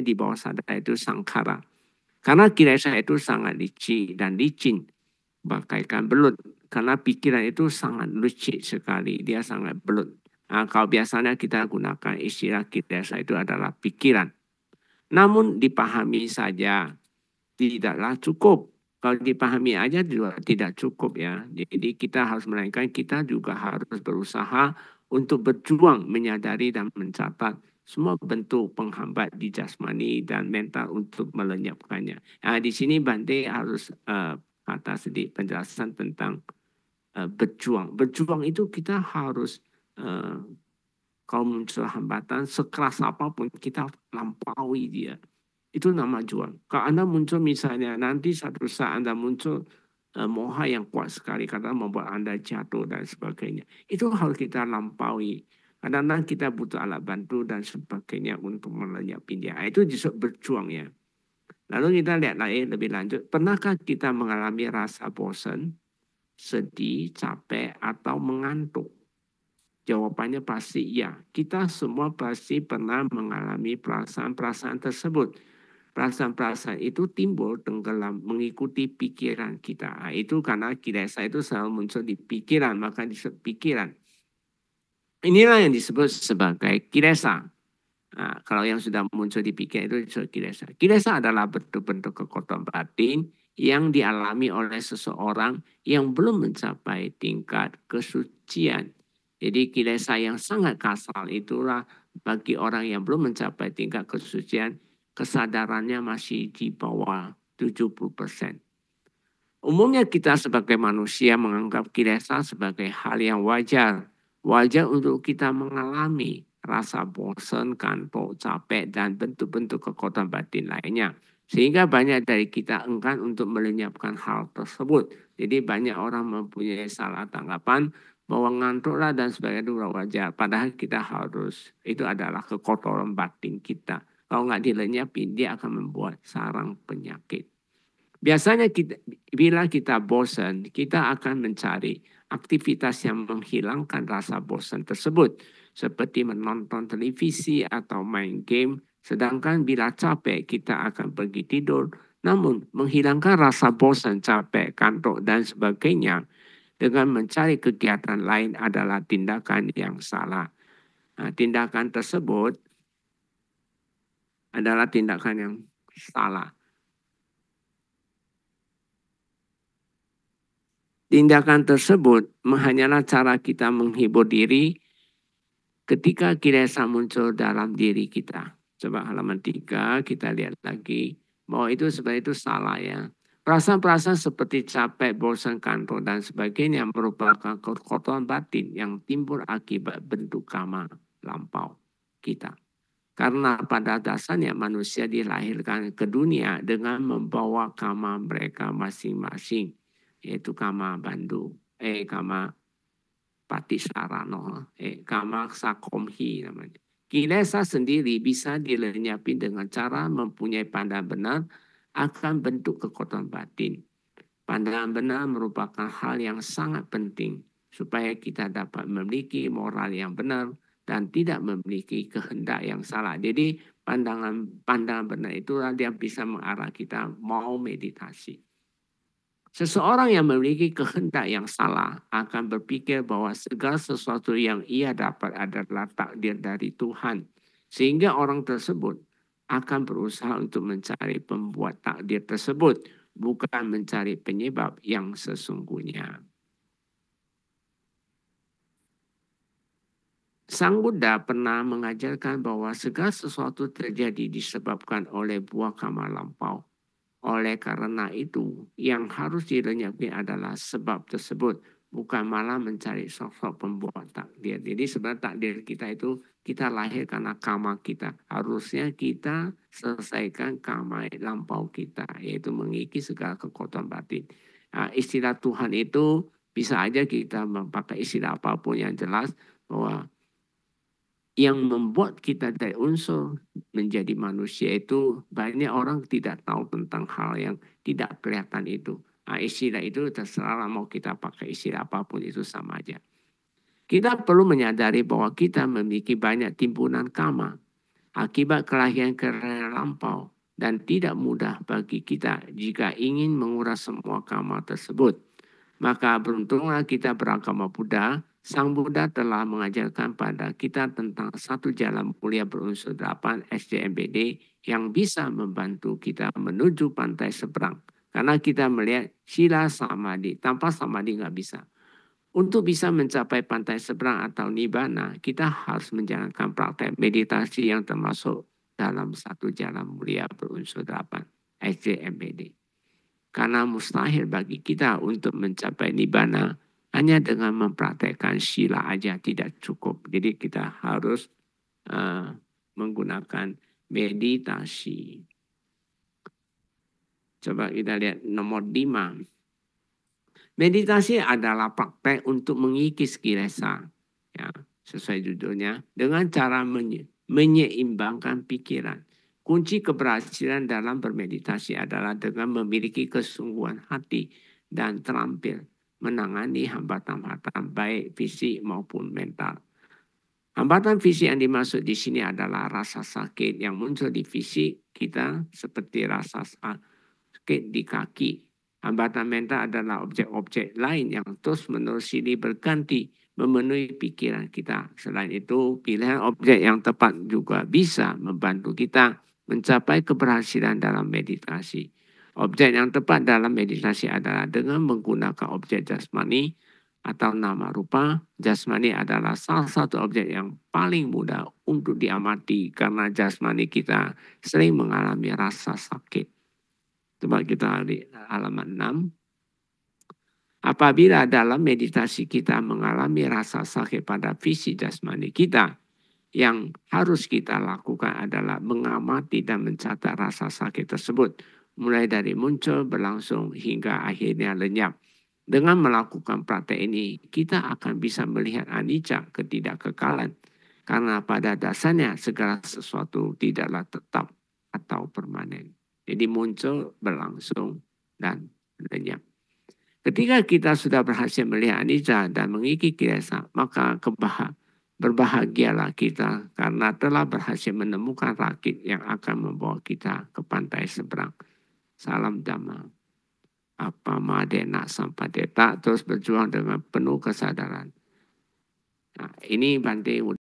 di bawah sadar itu sangkara. Karena kilesa itu sangat licin dan licin, bagaikan belut. Karena pikiran itu sangat licik sekali, dia sangat belut. Nah, kalau biasanya kita gunakan istilah kilesa itu adalah pikiran. Namun dipahami saja, tidaklah cukup. Kalau dipahami aja tidak cukup ya. Jadi kita harus melainkan kita juga harus berusaha untuk berjuang menyadari dan mencatat semua bentuk penghambat di jasmani dan mental untuk melenyapkannya. Nah, di sini Bante harus uh, kata sedikit penjelasan tentang uh, berjuang. Berjuang itu kita harus uh, kalau muncul hambatan sekeras apapun kita lampaui dia. Itu nama juang. Kalau Anda muncul misalnya nanti satu saat Anda muncul uh, moha yang kuat sekali karena membuat Anda jatuh dan sebagainya. Itu harus kita lampaui Kadang-kadang kita butuh alat bantu dan sebagainya untuk melenyapkan dia. Ah, itu justru berjuang ya. Lalu kita lihat lagi lebih lanjut. Pernahkah kita mengalami rasa bosan, sedih, capek, atau mengantuk? Jawabannya pasti iya. Kita semua pasti pernah mengalami perasaan-perasaan tersebut. Perasaan-perasaan itu timbul tenggelam mengikuti pikiran kita. Ah, itu karena saya itu selalu muncul di pikiran, maka di pikiran. Inilah yang disebut sebagai kilesa. Nah, kalau yang sudah muncul di pikiran itu kilesa. Kilesa adalah bentuk-bentuk kekotoran batin yang dialami oleh seseorang yang belum mencapai tingkat kesucian. Jadi kilesa yang sangat kasar itulah bagi orang yang belum mencapai tingkat kesucian, kesadarannya masih di bawah 70 persen. Umumnya kita sebagai manusia menganggap kilesa sebagai hal yang wajar Wajar untuk kita mengalami rasa bosan, kantuk, capek, dan bentuk-bentuk kekuatan batin lainnya. Sehingga banyak dari kita enggan untuk melenyapkan hal tersebut. Jadi banyak orang mempunyai salah tanggapan bahwa ngantuklah dan sebagainya itu wajar. Padahal kita harus, itu adalah kekotoran batin kita. Kalau nggak dilenyapin, dia akan membuat sarang penyakit. Biasanya kita, bila kita bosan, kita akan mencari aktivitas yang menghilangkan rasa bosan tersebut, seperti menonton televisi atau main game. Sedangkan bila capek, kita akan pergi tidur. Namun, menghilangkan rasa bosan, capek, kantuk, dan sebagainya dengan mencari kegiatan lain adalah tindakan yang salah. Nah, tindakan tersebut adalah tindakan yang salah. Tindakan tersebut hanyalah cara kita menghibur diri ketika kiresa muncul dalam diri kita. Coba halaman tiga kita lihat lagi. Bahwa itu sebenarnya itu salah ya. Perasaan-perasaan seperti capek, bosan kantor, dan sebagainya merupakan kotoran batin yang timbul akibat bentuk kama lampau kita. Karena pada dasarnya manusia dilahirkan ke dunia dengan membawa kama mereka masing-masing yaitu Kama Bandu, eh Kama Patisarano, eh Kama Sakomhi namanya. Kilesa sendiri bisa dilenyapin dengan cara mempunyai pandangan benar akan bentuk kekuatan batin. Pandangan benar merupakan hal yang sangat penting supaya kita dapat memiliki moral yang benar dan tidak memiliki kehendak yang salah. Jadi pandangan pandangan benar itulah yang bisa mengarah kita mau meditasi. Seseorang yang memiliki kehendak yang salah akan berpikir bahwa segala sesuatu yang ia dapat adalah takdir dari Tuhan. Sehingga orang tersebut akan berusaha untuk mencari pembuat takdir tersebut, bukan mencari penyebab yang sesungguhnya. Sang Buddha pernah mengajarkan bahwa segala sesuatu terjadi disebabkan oleh buah kamar lampau. Oleh karena itu, yang harus dilenyapkan adalah sebab tersebut, bukan malah mencari sosok pembuat takdir. Jadi sebenarnya takdir kita itu kita lahir karena karma kita. Harusnya kita selesaikan karma lampau kita, yaitu mengikis segala kekotoran batin. Nah, istilah Tuhan itu bisa aja kita memakai istilah apapun yang jelas bahwa yang membuat kita dari unsur menjadi manusia itu banyak orang tidak tahu tentang hal yang tidak kelihatan itu. Nah, istilah itu terserah mau kita pakai istilah apapun itu sama aja. Kita perlu menyadari bahwa kita memiliki banyak timbunan karma akibat kelahiran karena lampau dan tidak mudah bagi kita jika ingin menguras semua karma tersebut. Maka beruntunglah kita beragama Buddha Sang Buddha telah mengajarkan pada kita tentang satu jalan mulia berunsur 8 SDMBD yang bisa membantu kita menuju pantai seberang. Karena kita melihat sila samadhi, tanpa samadhi nggak bisa. Untuk bisa mencapai pantai seberang atau nibana, kita harus menjalankan praktek meditasi yang termasuk dalam satu jalan mulia berunsur 8 SJMBD. Karena mustahil bagi kita untuk mencapai nibana hanya dengan mempraktekkan sila aja tidak cukup. Jadi kita harus uh, menggunakan meditasi. Coba kita lihat nomor lima. Meditasi adalah praktek untuk mengikis kilesa. Ya, sesuai judulnya. Dengan cara menye menyeimbangkan pikiran. Kunci keberhasilan dalam bermeditasi adalah dengan memiliki kesungguhan hati dan terampil menangani hambatan-hambatan baik fisik maupun mental. Hambatan fisik yang dimaksud di sini adalah rasa sakit yang muncul di fisik kita seperti rasa sakit di kaki. Hambatan mental adalah objek-objek lain yang terus-menerus ini berganti memenuhi pikiran kita. Selain itu, pilihan objek yang tepat juga bisa membantu kita mencapai keberhasilan dalam meditasi. Objek yang tepat dalam meditasi adalah dengan menggunakan objek jasmani atau nama rupa. Jasmani adalah salah satu objek yang paling mudah untuk diamati karena jasmani kita sering mengalami rasa sakit. Coba kita di halaman 6. Apabila dalam meditasi kita mengalami rasa sakit pada visi jasmani kita, yang harus kita lakukan adalah mengamati dan mencatat rasa sakit tersebut mulai dari muncul berlangsung hingga akhirnya lenyap. Dengan melakukan praktek ini, kita akan bisa melihat anicca ketidakkekalan karena pada dasarnya segala sesuatu tidaklah tetap atau permanen. Jadi muncul, berlangsung, dan lenyap. Ketika kita sudah berhasil melihat anicca dan mengikuti kilesa, maka kebahagiaan berbahagialah kita karena telah berhasil menemukan rakit yang akan membawa kita ke pantai seberang salam damai. Apa madena sampadeta terus berjuang dengan penuh kesadaran. Nah, ini Bante